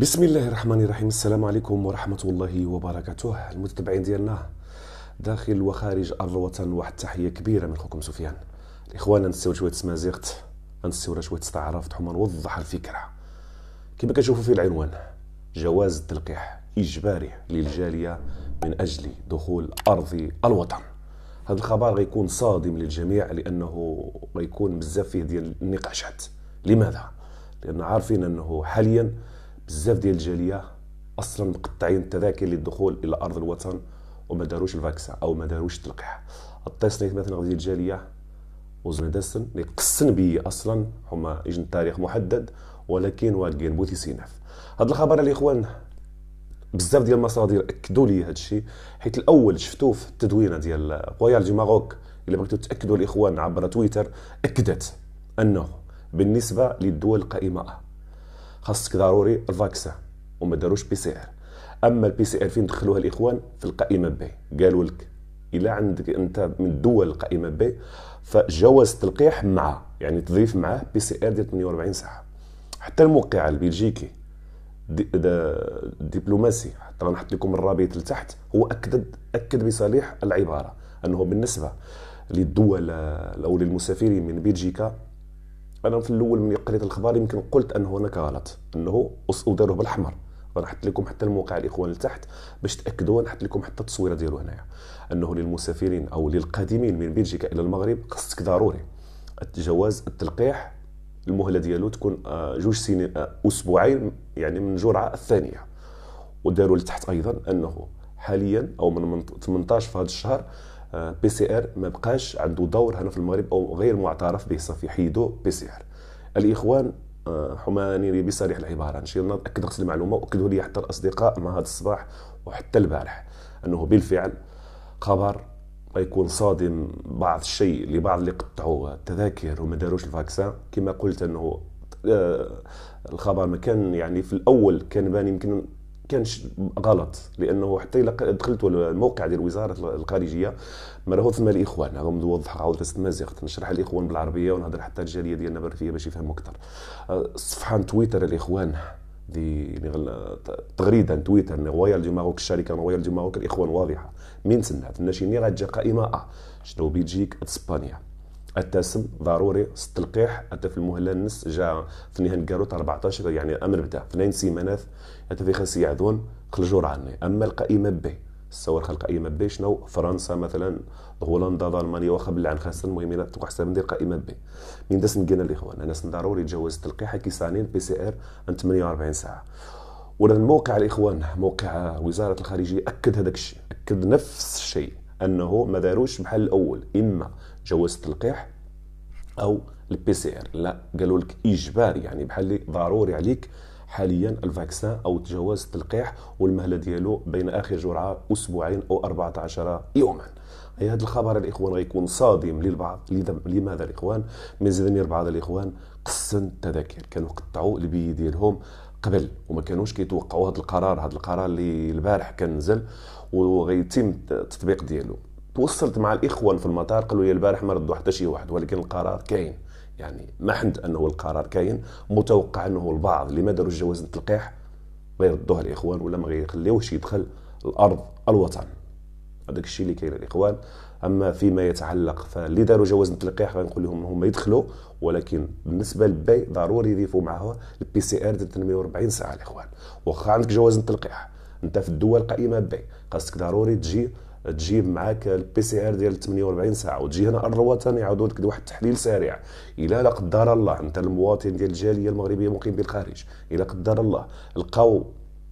بسم الله الرحمن الرحيم السلام عليكم ورحمة الله وبركاته المتابعين ديالنا داخل وخارج أرض الوطن واحد التحية كبيرة من خوكم سفيان الإخوان نسيو شوية سمازيغت نسيو شوية استعراف حما نوضح الفكرة كما كتشوفوا في العنوان جواز التلقيح إجباري للجالية من أجل دخول أرض الوطن هذا الخبر غيكون صادم للجميع لأنه غيكون بزاف فيه ديال النقاشات لماذا؟ لأن عارفين أنه حاليا بزاف ديال الجاليه اصلا مقطعين التذاكر للدخول الى ارض الوطن وما داروش الفاكسا او ما داروش التلقيح الطيس مثلا غادي الجاليه وزن اللي قسن بي اصلا هما اجن تاريخ محدد ولكن واقين بوثي سيناف هذا الخبر الاخوان بزاف ديال المصادر اكدوا لي هذا الشيء حيت الاول شفتوه في التدوينه ديال رويال دي ماروك الا بغيتوا تاكدوا الاخوان عبر تويتر اكدت انه بالنسبه للدول القائمه خاصك ضروري الفاكسان وما داروش بي سي ار اما البي سي ار فين دخلوها الاخوان في القائمه بي قالوا لك الا عندك انت من الدول القائمه بي فجواز تلقيح مع يعني تضيف معاه بي سي ار ديال 48 ساعه حتى الموقع البلجيكي دي دبلوماسي حتى غنحط لكم الرابط لتحت هو اكد اكد بصريح العباره انه بالنسبه للدول او للمسافرين من بلجيكا انا في الاول ملي قريت الخبر يمكن قلت انه هناك غلط انه وداروه بالاحمر ونحط لكم حتى الموقع الاخوان لتحت باش تاكدوا ونحط لكم حتى التصويره ديالو هنايا انه للمسافرين او للقادمين من بلجيكا الى المغرب خصك ضروري الجواز التلقيح المهله ديالو تكون آه، جوج سنين آه، اسبوعين يعني من الجرعه الثانيه وداروا لتحت ايضا انه حاليا او من 18 في هذا الشهر بي سي ار ما بقاش عنده دور هنا في المغرب او غير معترف به صفيحيدو بي سي ار الاخوان آه، حماني بصريح العباره ان شاء الله المعلومه واكدوا لي حتى الاصدقاء مع هذا الصباح وحتى البارح انه بالفعل خبر يكون صادم بعض الشيء لبعض اللي قطعوا التذاكر وما داروش الفاكسان كما قلت انه آه، الخبر ما كان يعني في الاول كان بان يمكن كان غلط لانه حتى دخلت الموقع ديال وزاره الخارجيه ما راهو ثم الاخوان راهم نوضح عاود تما زيغت نشرح الاخوان بالعربيه ونهضر حتى الجاليه ديالنا بالعربيه باش يفهموا اكثر أه، صفحه تويتر الاخوان دي تغريده تويتر رويال دي ماروك الشركه رويال دي ماروك الاخوان واضحه من سنات الناشئين غتجي قائمه آه، شنو بيجيك اسبانيا التسم ضروري التلقيح حتى في المهله النص جا في نهايه كاروت 14 يعني الامر بتاع اثنين سيمانات حتى في خاص يعذون خرجوا عني اما القائمه بي الصور خلق قائمه بي شنو فرنسا مثلا هولندا المانيا واخا بالله عن خاص المهم توقع حساب ندير قائمه بي من داس نقينا الاخوان انا ضروري يتجاوز التلقيح كي سانين بي سي ار عن 48 ساعه ولا الموقع الاخوان موقع وزاره الخارجيه اكد هذاك الشيء اكد نفس الشيء انه ما داروش بحال الاول اما جواز التلقيح او البي سي ار لا قالوا لك اجباري يعني بحال اللي ضروري عليك حاليا الفاكسان او تجاوز التلقيح والمهله ديالو بين اخر جرعه اسبوعين او 14 يوما اي هذا الخبر الاخوان غيكون صادم للبعض لماذا الاخوان من زادني بعض الاخوان قسن التذاكر كانوا قطعوا البي ديالهم قبل وما كانوش كيتوقعوا هذا القرار هذا القرار اللي البارح كان نزل وغيتم التطبيق ديالو توصلت مع الاخوان في المطار قالوا لي البارح ما ردوا حتى شي واحد ولكن القرار كاين يعني ما حد انه القرار كاين متوقع انه البعض اللي ما داروش جواز التلقيح غيردوه الاخوان ولا ما غيخليوهش يدخل الارض الوطن هذاك الشيء اللي كاين الاخوان اما فيما يتعلق فاللي داروا جواز التلقيح غنقول لهم هما يدخلوا ولكن بالنسبه للبي ضروري يضيفوا معه البي سي ار ديال 48 ساعه الاخوان واخا عندك جواز التلقيح انت في الدول قائمه بي خاصك ضروري تجي تجيب معاك البي سي ار ديال 48 ساعه وتجي هنا الرواتان يعاودوا لك واحد التحليل سريع الى لا قدر الله انت المواطن ديال الجاليه المغربيه مقيم بالخارج الى قدر الله لقاو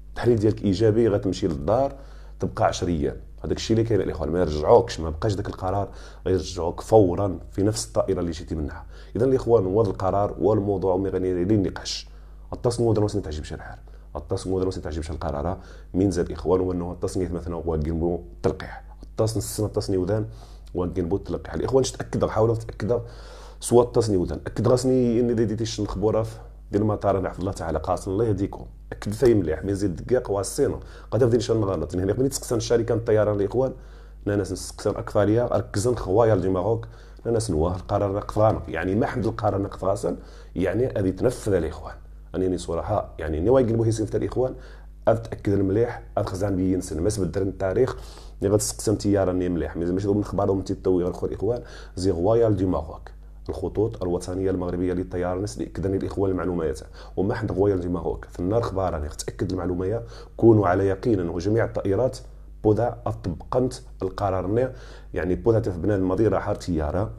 التحليل ديالك ايجابي غتمشي للدار تبقى 10 ايام هذاك الشيء اللي كاين الاخوان يعني ما يرجعوكش ما بقاش ذاك القرار يرجعوك فورا في نفس الطائره اللي جيتي منها اذا الاخوان هو القرار والموضوع ما غني النقاش التصميم درس ما تعجبش الحال التصميم درس ما تعجبش القرار زاد الاخوان هو انه التصميم مثلا هو كنبو التلقيح التصميم السنه التصميم ودان وكنبو التلقيح الاخوان تاكدوا حاولوا تاكدوا سوا التصميم ودان اكد غاسني اني ديتي الخبوره في ديال المطار انا حفظ الله تعالى قاسم الله يهديكم اكد مليح ما يزيد دقيق واسينا غادي غادي نشان نغلط يعني ملي تسقسن الشركه الطيران الاخوان ناس نسقسن اكثريه ركزن خوايا ديال انا ناس نواه القرار قضانا يعني ما حمد القرار نقضاسن يعني غادي تنفذ الاخوان يعني صراحه يعني نوايا قلبو سيفت الاخوان اتاكد المليح الخزان بيا نسن ما سبدر التاريخ اللي غتسقسم تيار مليح مازال ماشي ضمن اخبارهم تيطوي غير الاخوان زي غوايا دي ماروك الخطوط الوطنيه المغربيه للطيران لإكدان الاخوان المعلومات وما حد غوير في النار خبار راني تاكد المعلوميه كونوا على يقين انه جميع الطائرات بودا اطبقنت القرار يعني بودا تفبنا المضيره حار تياره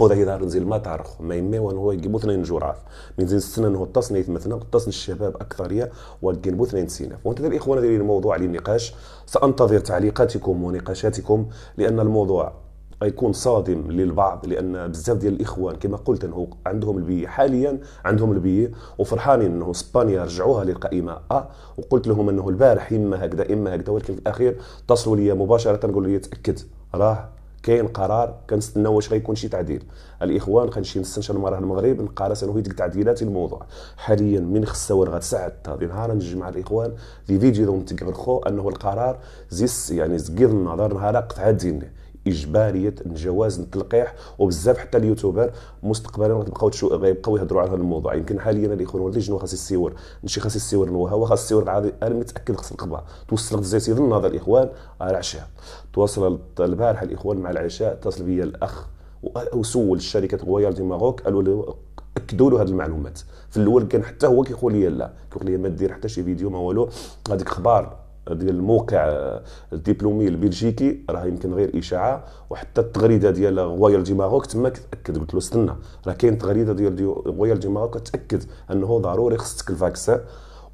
بودا يظهر نزيل المطار ما يمي وان هو يجيبو اثنين جرعات من زين السنه انه التصنيف مثلا التصن الشباب اكثريه وتجيبو اثنين سيناف وانت الاخوان دايرين الموضوع للنقاش سانتظر تعليقاتكم ونقاشاتكم لان الموضوع يكون صادم للبعض لان بزاف ديال الاخوان كما قلت انه عندهم البي حاليا عندهم البي وفرحانين انه اسبانيا رجعوها للقائمه ا آه، وقلت لهم انه البارح اما هكذا اما هكذا ولكن في الاخير اتصلوا لي مباشره قالوا لي تاكد راه كاين قرار كنستناو واش غيكون شي تعديل الاخوان خنمشي نستنشر مع المغرب نقارس انه يديك تعديلات الموضوع حاليا من خصو غاد ساعه هذه نهار نجمع الاخوان في فيديو دون تقرخو انه القرار زيس يعني زقيد النظر نهار قطع ديني اجباريه جواز التلقيح وبزاف حتى اليوتيوبر مستقبلا غتبقاو غيبقاو يهضروا على هذا الموضوع يمكن حاليا الاخوان ولا يجنوا خاص السيور ماشي خاص السيور نوها هو خاص السيور العادي انا متاكد خاص القبعه توصل الزيت يظن هذا الاخوان على العشاء تواصل البارح الاخوان مع العشاء اتصل بيا الاخ وسول شركه غويال دي ماروك قالوا له اكدوا له هذه المعلومات في الاول كان حتى هو كيقول لي لا كيقول لي ما دير حتى شي فيديو ما والو هذيك اخبار ديال الموقع الدبلومي البلجيكي راه يمكن غير اشاعه وحتى التغريده ديال رويال دي ماروك تما كتاكد قلت له استنى راه كاين تغريده ديال رويال دي ماروك كتاكد انه ضروري خصك الفاكسان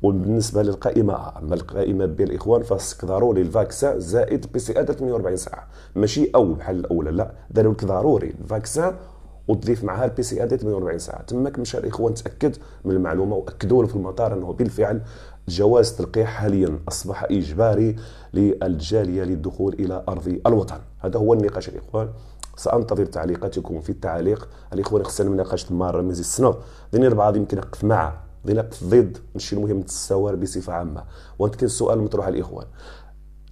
وبالنسبه للقائمه اما القائمه بين الاخوان فخصك ضروري الفاكسان زائد بي سي ا 48 ساعه ماشي او بحال الاولى لا داروا لك ضروري الفاكسان وتضيف معها البي سي ا 48 ساعه تماك مشى الاخوان تاكد من المعلومه واكدوا له في المطار انه بالفعل جواز تلقيح حاليا أصبح إجباري للجالية للدخول إلى أرض الوطن هذا هو النقاش الإخوان سأنتظر تعليقاتكم في التعليق الإخوان خصنا نناقش مرة زي السنة ذين البعض يمكن نقف معه ديني ضد مش المهم تساور بصفة عامة وانت السؤال مطروح الإخوان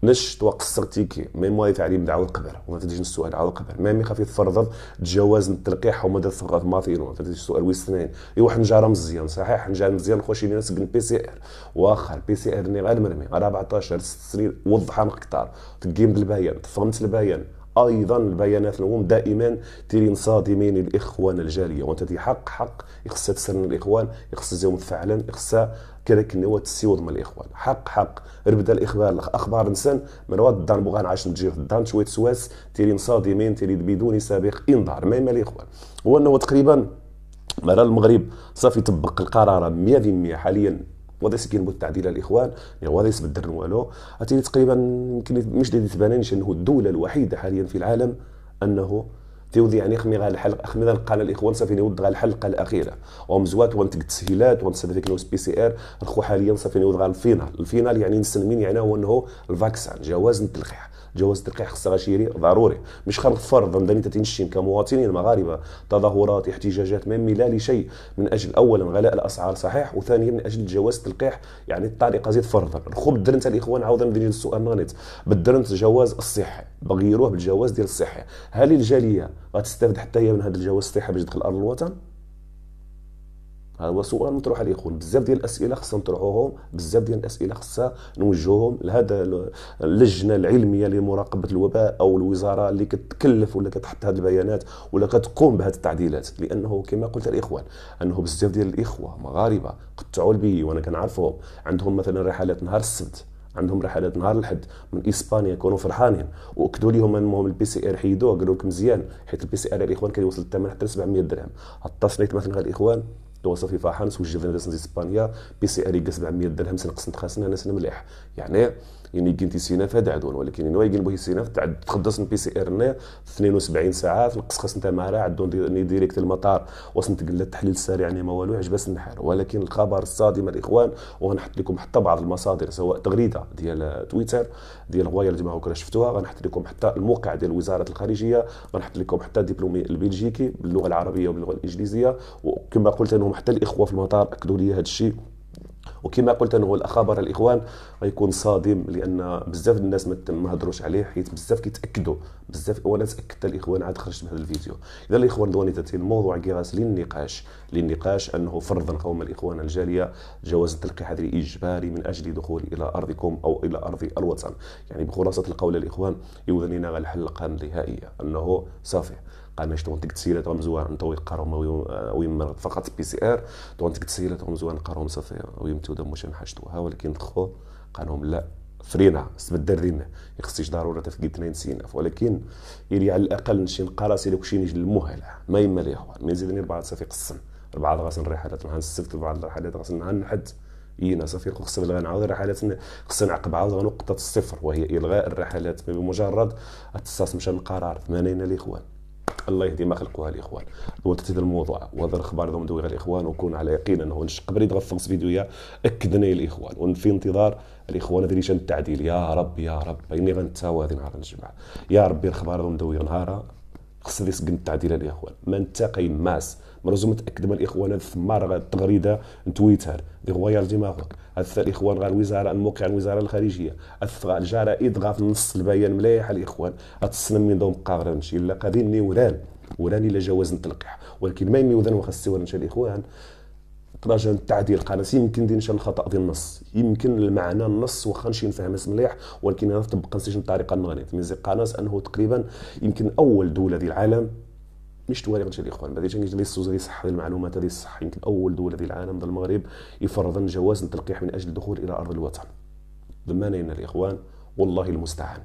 نش مي ميم واي تعليم دعوة قبر وما تدريش السؤال القبر قبر ميم خافي يتفرض تجاوز التلقيح ومدى ثقة ماثيرو ما تدريش السؤال ويستنين ايوا نجار مزيان صحيح نجار مزيان نخش لينا سكن بي سي ار واخا البي سي ار ني غير مرمي 14 6 سنين وضحها نقطار تقيم بالبيان تفهمت البيان ايضا البيانات لهم دائما تيرين صادمين الاخوان الجاليه وانت حق حق يخصها تسرن الاخوان يخصها زيهم فعلا يخصها كرك نوا تسيوض من الاخوان حق حق ربدا الاخبار اخبار انسان من واد الدار بوغان عاش نتجيف الدار شويه سواس تيرين صادمين تيرين بدون سابق انذار ما مال الاخوان هو انه تقريبا مرا المغرب صافي طبق القرار 100% حاليا وهذا سكين التعديل الاخوان يعني وضع يسبدل والو تقريبا يمكن مش دي تبانينش انه الدوله الوحيده حاليا في العالم انه تيودي يعني خمي غا الحلقه خمينا قال الاخوان صافي نود غا الحلقه الاخيره ومزوات وانت تسهيلات وانت فيك نوز بي سي ار الخو حاليا صافي نود غا الفينال الفينال يعني نسلمين يعني هو انه الفاكسان جواز التلقيح جواز التلقيح خصها غاشيري ضروري مش خلق فرض ضمن تنشين كمواطنين مغاربه تظاهرات احتجاجات ما لا لشيء من اجل اولا غلاء الاسعار صحيح وثانيا من اجل جواز التلقيح يعني الطريقه زيد فرضا الخو بدرنت الاخوان عاود ندير السؤال نغنيت بدرنت جواز الصحي بغيروه بالجواز ديال الصحي هل الجاليه غتستافد حتى هي من هذا الجواز الصحي باش تدخل ارض الوطن هذا هو سؤال مطروح عليه الاخوان بزاف ديال الاسئله خصنا نطرحوهم بزاف ديال الاسئله خصها نوجهوهم لهذا اللجنه العلميه لمراقبه الوباء او الوزاره اللي كتكلف ولا كتحط هذه البيانات ولا كتقوم بهذه التعديلات لانه كما قلت الاخوان انه بزاف ديال الاخوه مغاربه قطعوا البي وانا كنعرفهم عندهم مثلا رحلات نهار السبت عندهم رحلات نهار الحد من اسبانيا كونوا فرحانين واكدوا لهم انهم البي سي ار حيدوه قالوا لك مزيان حيت البي سي ار الاخوان كان يوصل الثمن حتى 700 درهم التصنيت مثلا الاخوان دو صافي فرحان سوجفنا دازنا اسبانيا بي سي ار 700 درهم سنقص نتخاسنا انا مليح يعني يعني كنتي سيناف هذا عدون ولكن نوا يقين به سيناف تخدص بي سي ار ني 72 ساعه في القسقس نتاع مارا عدون ني يعني ديريكت المطار وصلت قال التحليل السريع يعني ما والو عجبس النحر ولكن الخبر الصادم الاخوان وغنحط لكم حتى بعض المصادر سواء تغريده ديال تويتر ديال غوايا اللي جماعه كره شفتوها غنحط لكم حتى الموقع ديال وزاره الخارجيه غنحط لكم حتى الدبلومي البلجيكي باللغه العربيه وباللغه الانجليزيه وكما قلت انهم حتى الاخوه في المطار اكدوا لي هذا الشيء وكما قلت انا هو الاخبار الاخوان غيكون صادم لان بزاف الناس ما هضروش عليه حيت بزاف كيتاكدوا بزاف وانا تاكدت الاخوان عاد خرجت بهذا الفيديو اذا الاخوان دوانيتين موضوع كيراس للنقاش للنقاش انه فرضا قوم الاخوان الجاليه جواز التلقيح هذا الاجباري من اجل دخول الى ارضكم او الى ارض الوطن يعني بخلاصه القول الاخوان على الحل النهائيه انه صافي عملت دونك ديك التسهيلات غنبزوها نطوي قراهم آه، ويما فقط بي سي ار دونك ديك التسهيلات غنبزوها نقراهم صافي ويما تودا واش نحاجتوها ولكن خو قال لهم لا فرينا استبدل رينا يخصيش ضروره تفقي اثنين سينا ولكن يلي على الاقل نمشي نقرا راسي لو شي نجي المهله ما يما لي هو ما يزيدني اربعه صافي قسم اربعه غاس رحلات نهار السبت اربعه رحلات غاس نهار نحد ينا صافي خصنا نعاود الرحلات خصنا نعقب عاود نقطه الصفر وهي الغاء الرحلات بمجرد التصاص مشى القرار ثمانين الاخوان الله يهدي خلقها الاخوان وتتد الموضوع وهذا الاخبار ذو غير الاخوان وكون على يقين انه قبل يتغفص فيديو اكدنا الاخوان في انتظار الاخوان هذه شان التعديل يا رب يا رب اني غنتساوى هذه نهار الجمعه يا ربي الاخبار ذو مدويغ نهارها خصني سجن التعديل الاخوان ما نتاقي ماس متاكد أكدم الإخوان الثمار غا التغريدة تويتر دي غواير دماغك أث الإخوان غا الوزارة الموقع الوزارة الخارجية اثر الجرائد غا في نص البيان مليح الإخوان أتصنم من دوم قاغر نمشي إلا قاضي نيوران وراني لا جواز نتلقح ولكن ما يميوذن وخاص ورا الإخوان تراجع التعديل قناص يمكن دي نشان الخطا ديال النص يمكن المعنى النص واخا نمشي نفهم مليح ولكن انا طبقا نسيش الطريقه النغليط من زي قناص انه تقريبا يمكن اول دوله ديال العالم مش توالي غدشي الاخوان هذه تنجي السوز هذه صح هذه المعلومات هذه صح يمكن اول دوله في العالم ضد المغرب يفرضن جواز التلقيح من اجل الدخول الى ارض الوطن ان الاخوان والله المستعان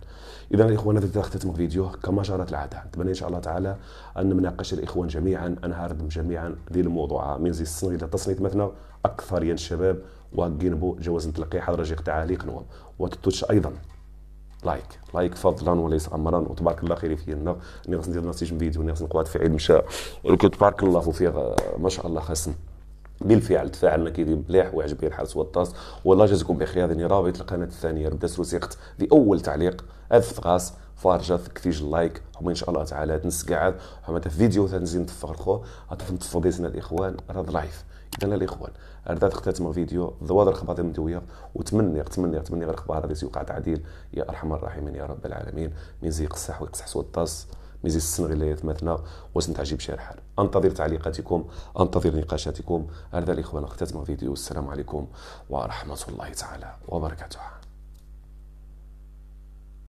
اذا الاخوان هذا ختتم الفيديو كما جرت العاده نتمنى ان شاء الله تعالى ان نناقش الاخوان جميعا هاردم جميعا ذي الموضوع من زي الصني الى تصنيت مثلا اكثر يا الشباب وقينبو جواز التلقيح هذا رجيق تعاليق نوم وتتوش ايضا لايك لايك فضلا وليس امرا وتبارك الله خير فينا خاص ندير نسيج فيديو خاص نقعد في عيد مشى تبارك الله وفيه ما شاء الله خاصنا بالفعل تفاعلنا كي مليح وعجبني الحال سوا الطاس والله جزاكم بخير هذه رابط القناه الثانيه سوسيقت في لاول تعليق اذ غاس فارجه كيفيج اللايك هما ان شاء الله تعالى تنس كاع هما تا فيديو تنزيد نتفرقوا غاتف نتفضي سنا الاخوان راه لايف اذا الاخوان اردت ختاتم فيديو ضواد رخباضي مدويه وتمني تمني تمني رخبار هذا يوقع تعديل يا ارحم الراحمين يا رب العالمين من زي يقصح ويقصح سوى الطاس من زي السن غير مثلنا وسن تعجب شي حال انتظر تعليقاتكم انتظر نقاشاتكم هذا الاخوان ختاتم فيديو السلام عليكم ورحمه الله تعالى وبركاته